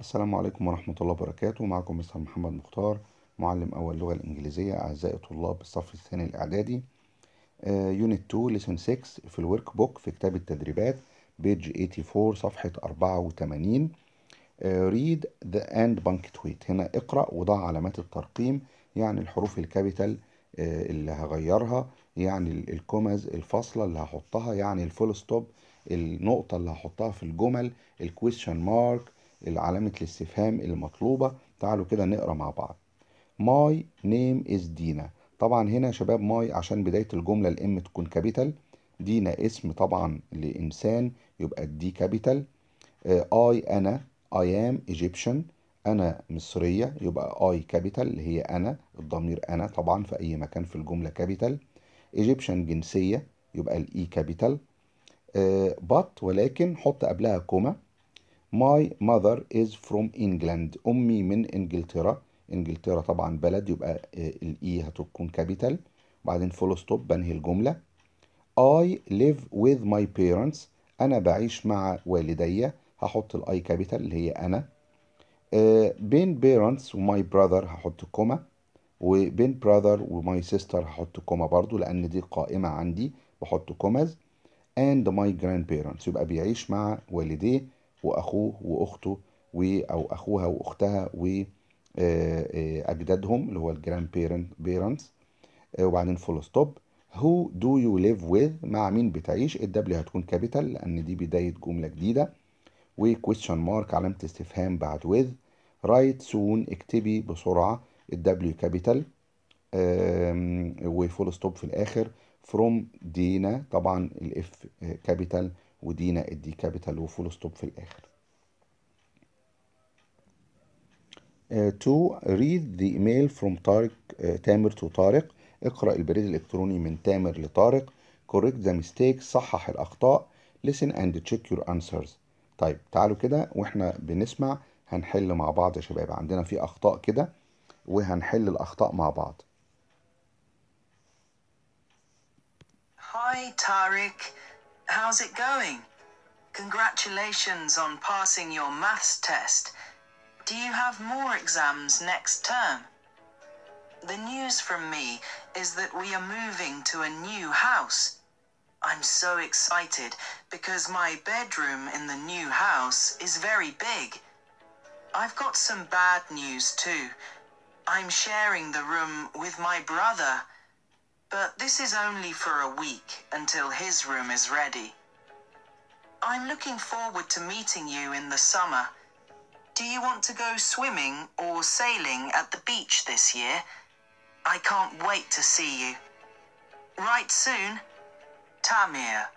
السلام عليكم ورحمة الله وبركاته معكم مستر محمد مختار معلم أول لغة الإنجليزية أعزائي طلاب الصف الثاني الإعدادي يونت 2 ليسون 6 في الورك بوك في كتاب التدريبات بيج 84 صفحة 84 ريد ذا اند بانكتويت هنا اقرأ وضع علامات الترقيم يعني الحروف الكابيتال آه، اللي هغيرها يعني الكومز الفاصلة اللي هحطها يعني الفول ستوب النقطة اللي هحطها في الجمل الكويشن مارك العلامة الاستفهام المطلوبة تعالوا كده نقرا مع بعض ماي نيم از دينا طبعا هنا يا شباب ماي عشان بداية الجملة الام تكون كابيتال دينا اسم طبعا لإنسان يبقى الدي كابيتال اي أنا اي ام ايجيبشن أنا مصرية يبقى اي كابيتال اللي هي أنا الضمير أنا طبعا في أي مكان في الجملة كابيتال ايجيبشن جنسية يبقى الإي كابيتال بط ولكن حط قبلها كوما My mother is from England أمي من إنجلترا إنجلترا طبعا بلد يبقى آه، الإي e هتكون كابيتال وبعدين فول ستوب بنهي الجملة I live with my parents أنا بعيش مع والدي هحط الأي كابيتال اللي هي أنا آه، بين parents وماي brother هحط كوما وبين brother وماي sister هحط كوما برضو لأن دي قائمة عندي بحط كوماز and my grandparents يبقى بيعيش مع والديه واخوه واخته و او اخوها واختها و آه، آه، اجدادهم اللي هو الجراند بيرنت بيرنتس آه، وبعدين فول ستوب هو دو يو ليف with مع مين بتعيش الدبليو هتكون كابيتال لان دي بدايه جمله جديده وكويستشن مارك علامه استفهام بعد with رايت سون اكتبي بسرعه الدبليو كابيتال وفول ستوب في الاخر فروم دينا طبعا الاف كابيتال ودينا الدي كابيتال وفول ستوب في الآخر. Uh, to read the email from طارق تامر uh, to طارق اقرأ البريد الإلكتروني من تامر لطارق correct the mistakes, صحح الأخطاء listen and check your answers طيب تعالوا كده واحنا بنسمع هنحل مع بعض يا شباب عندنا في أخطاء كده وهنحل الأخطاء مع بعض Hi Tariq How's it going? Congratulations on passing your maths test. Do you have more exams next term? The news from me is that we are moving to a new house. I'm so excited because my bedroom in the new house is very big. I've got some bad news too. I'm sharing the room with my brother. But this is only for a week until his room is ready. I'm looking forward to meeting you in the summer. Do you want to go swimming or sailing at the beach this year? I can't wait to see you. Right soon, Tamir.